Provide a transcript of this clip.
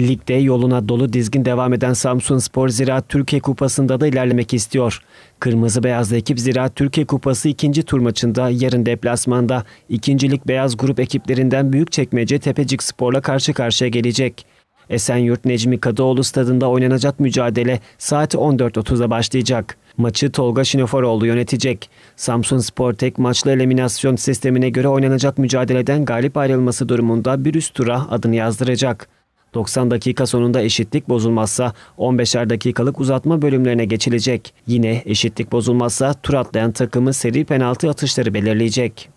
Ligde yoluna dolu dizgin devam eden Samsun Spor Ziraat Türkiye Kupası'nda da ilerlemek istiyor. Kırmızı Beyazlı ekip Ziraat Türkiye Kupası ikinci tur maçında yarın deplasmanda ikincilik beyaz grup ekiplerinden Büyükçekmece Tepecik Spor'la karşı karşıya gelecek. Esenyurt Necmi Kadıoğlu stadında oynanacak mücadele saat 14.30'da başlayacak. Maçı Tolga Şinofaroğlu yönetecek. Samsun Spor tek maçlı eliminasyon sistemine göre oynanacak mücadeleden galip ayrılması durumunda bir üst tura adını yazdıracak. 90 dakika sonunda eşitlik bozulmazsa 15'er dakikalık uzatma bölümlerine geçilecek. Yine eşitlik bozulmazsa tur atlayan takımı seri penaltı atışları belirleyecek.